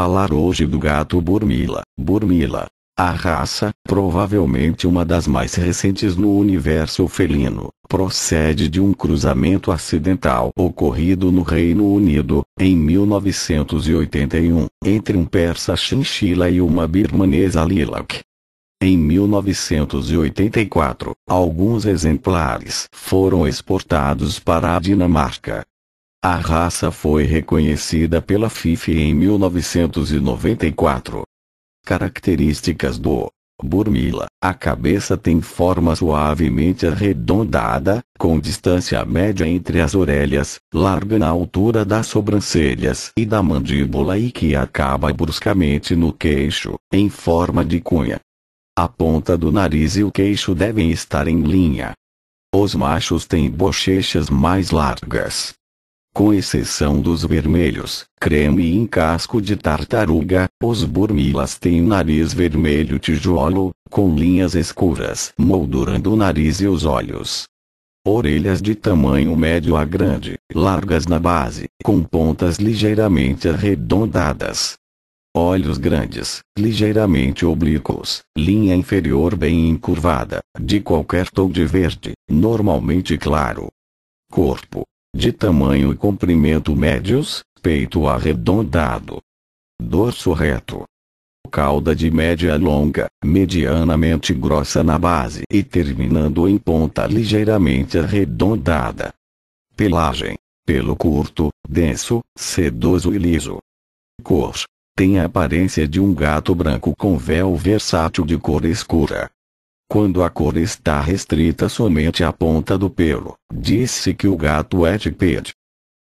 falar hoje do gato Burmila. Burmila. A raça, provavelmente uma das mais recentes no universo felino, procede de um cruzamento acidental ocorrido no Reino Unido, em 1981, entre um persa chinchila e uma birmanesa lilac. Em 1984, alguns exemplares foram exportados para a Dinamarca, a raça foi reconhecida pela FIFA em 1994. Características do Burmila. A cabeça tem forma suavemente arredondada, com distância média entre as orelhas, larga na altura das sobrancelhas e da mandíbula e que acaba bruscamente no queixo, em forma de cunha. A ponta do nariz e o queixo devem estar em linha. Os machos têm bochechas mais largas, com exceção dos vermelhos, creme em casco de tartaruga, os burmilas têm nariz vermelho tijolo, com linhas escuras moldurando o nariz e os olhos. Orelhas de tamanho médio a grande, largas na base, com pontas ligeiramente arredondadas. Olhos grandes, ligeiramente oblíquos, linha inferior bem encurvada, de qualquer tom de verde, normalmente claro. Corpo de tamanho e comprimento médios, peito arredondado. Dorso reto. Cauda de média longa, medianamente grossa na base e terminando em ponta ligeiramente arredondada. Pelagem. Pelo curto, denso, sedoso e liso. Cor. Tem a aparência de um gato branco com véu versátil de cor escura. Quando a cor está restrita somente à ponta do pelo, disse que o gato é tipede.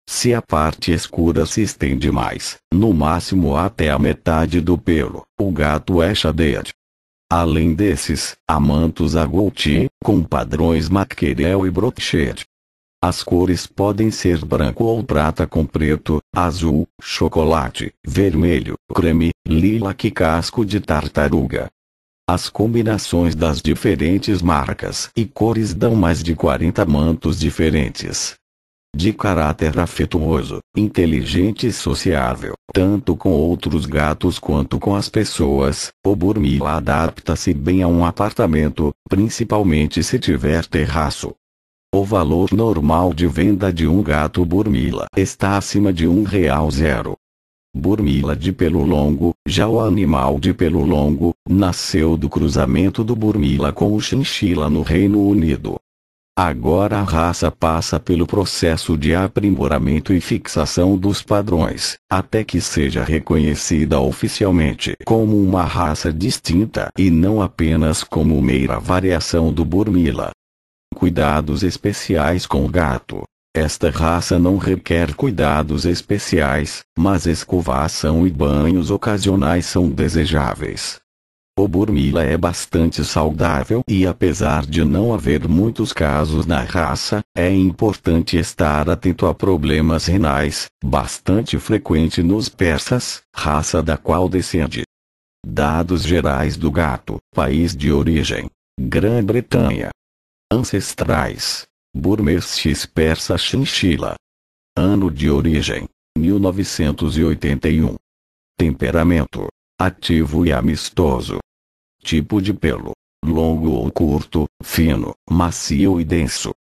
Se a parte escura se estende mais, no máximo até a metade do pelo, o gato é shaded. Além desses, há mantos agouti, com padrões maquerel e brochet. As cores podem ser branco ou prata com preto, azul, chocolate, vermelho, creme, lila que casco de tartaruga, as combinações das diferentes marcas e cores dão mais de 40 mantos diferentes. De caráter afetuoso, inteligente e sociável, tanto com outros gatos quanto com as pessoas, o Burmila adapta-se bem a um apartamento, principalmente se tiver terraço. O valor normal de venda de um gato Burmila está acima de um real zero. Burmila de pelo longo, já o animal de pelo longo, nasceu do cruzamento do Burmila com o chinchila no Reino Unido. Agora a raça passa pelo processo de aprimoramento e fixação dos padrões, até que seja reconhecida oficialmente como uma raça distinta e não apenas como meira variação do Burmila. Cuidados especiais com o gato. Esta raça não requer cuidados especiais, mas escovação e banhos ocasionais são desejáveis. O Burmila é bastante saudável e apesar de não haver muitos casos na raça, é importante estar atento a problemas renais, bastante frequente nos persas, raça da qual descende. Dados gerais do gato, país de origem. Grã-Bretanha. Ancestrais. X persa chinchila. Ano de origem: 1981. Temperamento: ativo e amistoso. Tipo de pelo: longo ou curto, fino, macio e denso,